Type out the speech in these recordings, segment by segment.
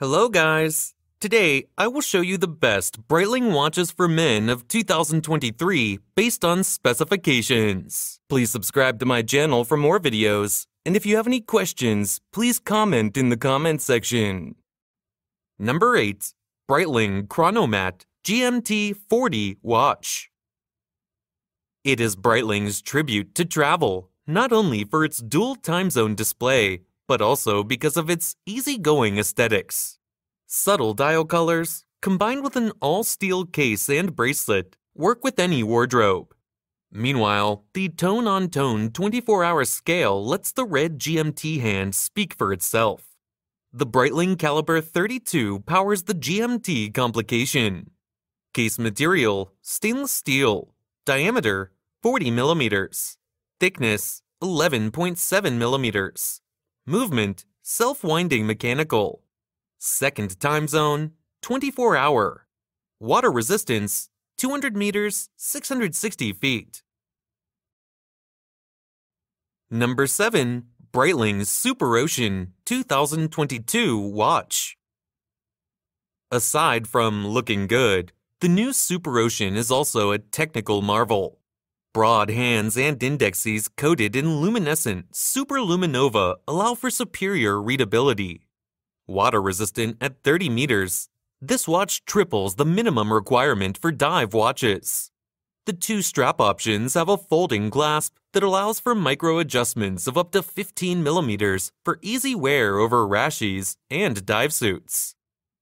Hello guys! Today, I will show you the best Breitling watches for men of 2023 based on specifications. Please subscribe to my channel for more videos, and if you have any questions, please comment in the comment section. Number 8. Breitling Chronomat GMT 40 Watch It is Breitling's tribute to travel, not only for its dual time zone display, but also because of its easygoing aesthetics. Subtle dial colors, combined with an all-steel case and bracelet, work with any wardrobe. Meanwhile, the tone-on-tone 24-hour scale lets the red GMT hand speak for itself. The Breitling Caliber 32 powers the GMT complication. Case material, stainless steel. Diameter, 40 millimeters. Thickness, 11.7 millimeters movement, self-winding mechanical. Second time zone, 24 hour. Water resistance, 200 meters, 660 feet. Number 7. Breitling's Super Ocean 2022 Watch. Aside from looking good, the new Super Ocean is also a technical marvel. Broad hands and indexes coated in luminescent superluminova allow for superior readability. Water resistant at 30 meters, this watch triples the minimum requirement for dive watches. The two strap options have a folding clasp that allows for micro adjustments of up to 15 millimeters for easy wear over rashies and dive suits.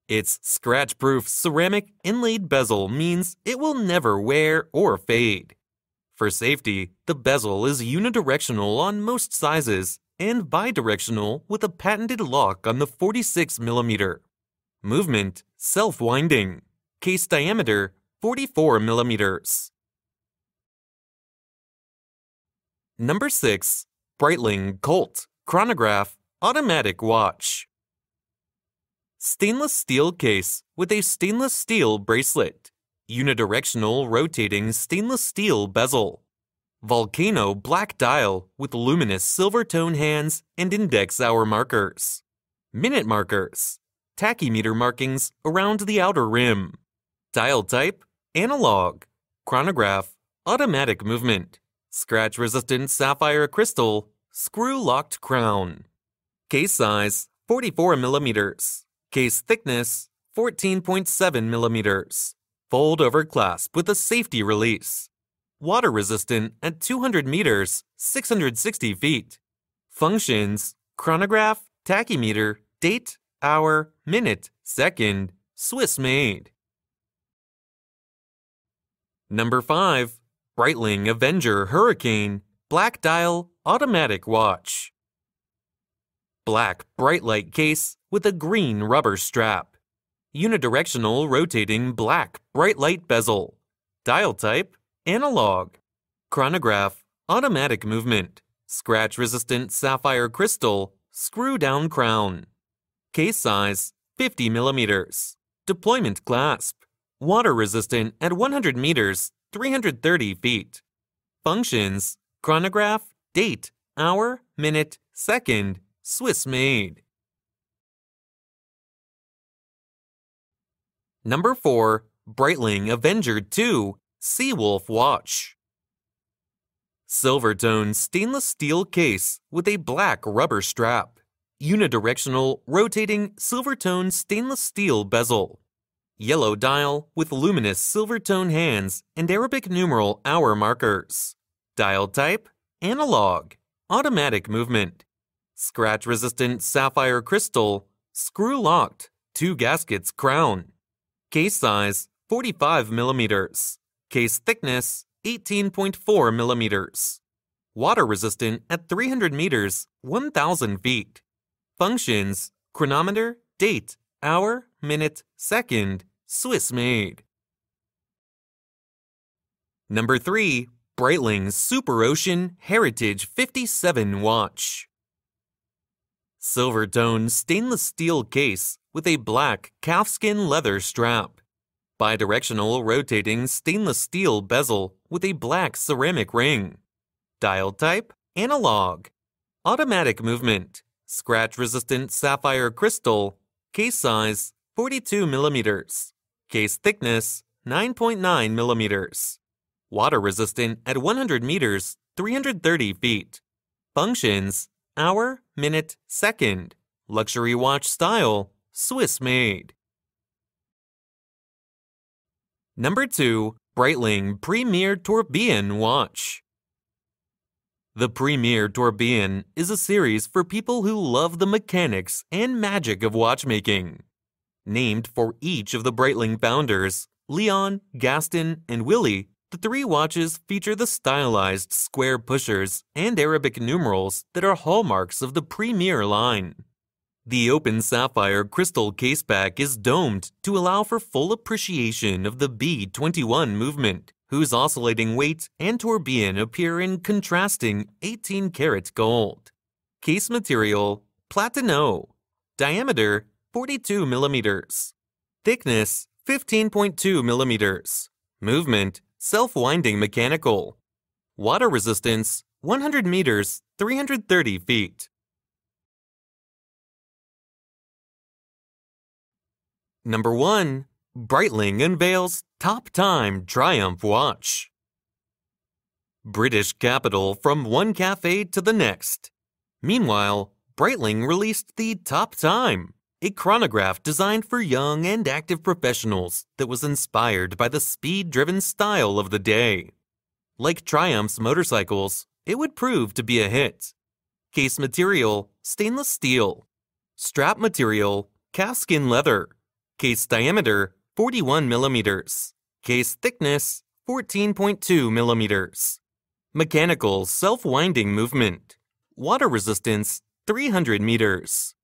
Its scratch proof ceramic inlaid bezel means it will never wear or fade. For safety, the bezel is unidirectional on most sizes and bidirectional with a patented lock on the 46mm. Movement, self-winding. Case diameter, 44mm. Number 6. Breitling Colt Chronograph Automatic Watch Stainless steel case with a stainless steel bracelet unidirectional rotating stainless steel bezel, volcano black dial with luminous silver tone hands and index hour markers, minute markers, tachymeter markings around the outer rim, dial type, analog, chronograph, automatic movement, scratch resistant sapphire crystal, screw locked crown. Case size 44 millimeters. Case thickness 14.7 millimeters fold over clasp with a safety release. Water resistant at 200 meters, 660 feet. Functions chronograph, tachymeter, date, hour, minute, second, Swiss made. Number 5. Breitling Avenger Hurricane Black Dial Automatic Watch. Black bright light case with a green rubber strap unidirectional rotating black bright light bezel, dial type, analog, chronograph, automatic movement, scratch resistant sapphire crystal, screw down crown, case size 50 millimeters, deployment clasp, water resistant at 100 meters, 330 feet, functions, chronograph, date, hour, minute, second, Swiss made. Number 4. Brightling Avenger 2 Seawolf Watch. Silvertone stainless steel case with a black rubber strap. Unidirectional rotating silvertone stainless steel bezel. Yellow dial with luminous silvertone hands and Arabic numeral hour markers. Dial type analog. Automatic movement. Scratch resistant sapphire crystal. Screw locked. Two gaskets crown. Case size 45 millimeters. Case thickness 18.4 millimeters. Water resistant at 300 meters, 1,000 feet. Functions chronometer, date, hour, minute, second, Swiss made. Number 3. Breitling Super Ocean Heritage 57 Watch. Silver tone stainless steel case with a black calfskin leather strap, bidirectional rotating stainless steel bezel with a black ceramic ring, dial type analog, automatic movement, scratch resistant sapphire crystal, case size 42 millimeters, case thickness 9.9 millimeters, water resistant at 100 meters 330 feet. Functions hour, minute, second, luxury watch style, Swiss made. Number 2. Breitling Premier Torbien Watch. The Premier Torbien is a series for people who love the mechanics and magic of watchmaking. Named for each of the Breitling founders, Leon, Gaston, and Willie, the three watches feature the stylized square pushers and Arabic numerals that are hallmarks of the Premier line. The open sapphire crystal caseback is domed to allow for full appreciation of the B21 movement, whose oscillating weight and tourbillon appear in contrasting 18-karat gold. Case material, platino. Diameter, 42 millimeters. Thickness, 15.2 millimeters. Movement, self-winding mechanical. Water resistance, 100 meters, 330 feet. Number 1. Breitling unveils top time Triumph watch. British capital from one cafe to the next. Meanwhile, Breitling released the Top Time, a chronograph designed for young and active professionals that was inspired by the speed driven style of the day. Like Triumph's motorcycles, it would prove to be a hit. Case material stainless steel, strap material calfskin leather. Case diameter 41 millimeters. Case thickness 14.2 millimeters. Mechanical self-winding movement. Water resistance 300 meters.